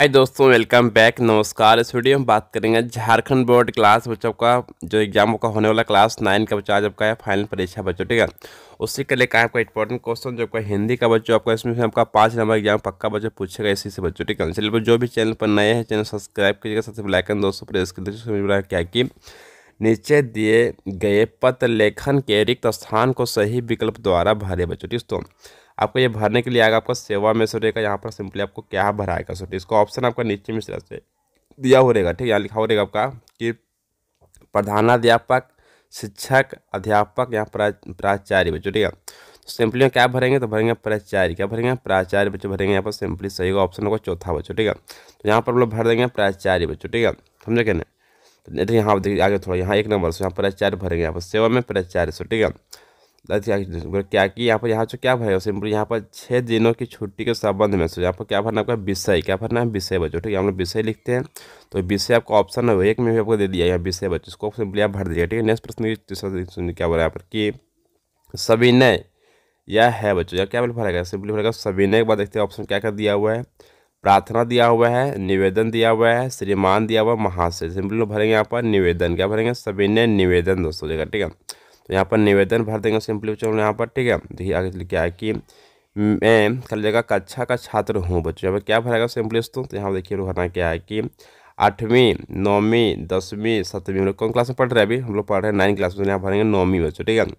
हाय दोस्तों welcome back नमस्कार इस वीडियो में बात करेंगे झारखंड बोर्ड क्लास बच्चों का जो एग्जाम का होने वाला क्लास नाइन का बच्चा आज आपका है फाइनल परीक्षा बच्चों ठीक है उसी के लिए कहा आपका इंपॉर्टेंट क्वेश्चन जो आपका हिंदी का बच्चों आपका इसमें से आपका पाँच नंबर एग्जाम पक्का बच्चों पूछेगा इसी से बच्चों ठीक है चलिए जो भी चैनल पर नए हैं चैनल सब्सक्राइब कीजिएगा सबसे बेलाइकन दोस्तों प्रेस कर दीजिए क्या कि नीचे दिए गए पत्र लेखन के रिक्त स्थान को सही विकल्प द्वारा भरे बच्चों दोस्तों आपको ये भरने के लिए आएगा आपका सेवा में सो का यहाँ पर सिंपली आपको क्या भराएगा सो इसका ऑप्शन आपका नीचे में से दिया हो रहेगा ठीक है लिखा हो रहेगा आपका कि प्रधानाध्यापक शिक्षक अध्यापक यहाँ प्राचार्य बच्चों ठीक है सिंपली तो में क्या भरेंगे तो भरेंगे प्राचार्य क्या भरेंगे प्राचार्य बच्चों भरेंगे यहाँ पर सिंपली सही का ऑप्शन होगा चौथा बच्चों ठीक है तो यहाँ पर हम लोग भर देंगे प्राचार्य बच्चों ठीक है समझे क्या तो यहाँ देखिए आगे थोड़ा यहाँ एक नंबर से यहाँ प्राचार्य भरेंगे यहाँ पर सेवा में प्राचार्य सो ठीक है क्या कि यहाँ पर यहाँ से क्या भरेगा सिंपल यहाँ पर छः दिनों की छुट्टी के संबंध में सो यहाँ पर क्या भरना आपका विषय क्या भरना है विषय बच्चों ठीक है हम लोग विषय लिखते हैं तो विषय आपका ऑप्शन है एक में भी आपको दे दिया यहाँ विषय बच्चों इसको सिंपली आप भर दीजिए ठीक है नेक्स्ट प्रश्न क्या बोला यहाँ पर कि सविनय यह है बच्चों या क्या भरेगा सिंपली भरेगा सविनय के बाद देखते हैं ऑप्शन क्या क्या दिया हुआ है प्रार्थना दिया हुआ है निवेदन दिया हुआ है श्रीमान दिया हुआ है महाशय सिंपली भरेंगे यहाँ पर निवेदन क्या भरेंगे सविनय निवेदन दोस्तों ठीक है तो यहाँ पर निवेदन भर देंगे सिंपली बच्चों यहाँ पर ठीक है देखिए तो आगे लिख के कि मैं कल जगह कक्षा का छात्र हूँ बच्चों यहाँ पर क्या भरेगा सिंपली दोस्तों तो यहाँ पर देखिए भरना क्या है कि आठवीं नौवीं दसवीं सतवीं हम लोग कौन क्लास में पढ़ रहे हैं अभी हम लोग पढ़ रहे हैं नाइन क्लास में तो यहाँ भरेंगे नौवीं बच्चों ठीक है हम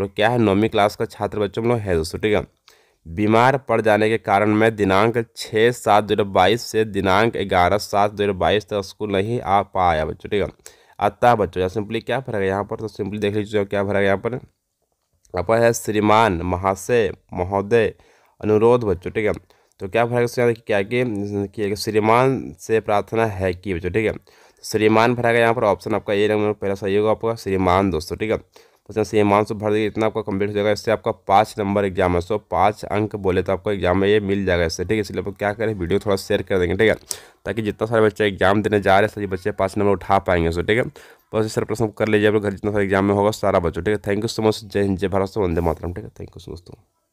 लोग क्या है नौवीं क्लास का छात्र बच्चों हम लोग है दोस्तों ठीक है बीमार पड़ जाने के कारण मैं दिनांक छः सात दो हज़ार बाईस से दिनांक ग्यारह सात दो हज़ार बाईस तक स्कूल नहीं आ पाया बच्चों ठीक है अतः बच्चों सिंपली क्या भरा गया यहाँ पर तो सिंपली देख लीजिए क्या भरा गया यहाँ पर यहाँ पर है श्रीमान महाशय महोदय अनुरोध बच्चों ठीक है तो क्या भरा गया क्या कि श्रीमान से प्रार्थना है कि बच्चों ठीक है तो श्रीमान भरा गया यहाँ पर ऑप्शन आपका ए नंबर पहला सही होगा आपका श्रीमान दोस्तों ठीक है तो सेम आंसर भर देगा इतना आपका कंप्लीट हो जाएगा इससे आपका पाँच नंबर एग्जाम है सो पाँच अंक बोले तो आपको एग्जाम में ये मिल जाएगा इससे ठीक है इसलिए आप क्या करें वीडियो थोड़ा शेयर कर देंगे ठीक है ताकि जितना सारे बच्चे एग्जाम देने जा रहे हैं सभी बच्चे पाँच नंबर उठा पाएंगे सो ठीक है बस तो इस प्रश्न कर लीजिए आप घर जितना सारा एग्जाम में होगा सारा बच्चों ठीक है थैंक यू सो मच जय हिंद जय भारत वंदे मातरम ठीक है थैंक यू सो मच दोस्तों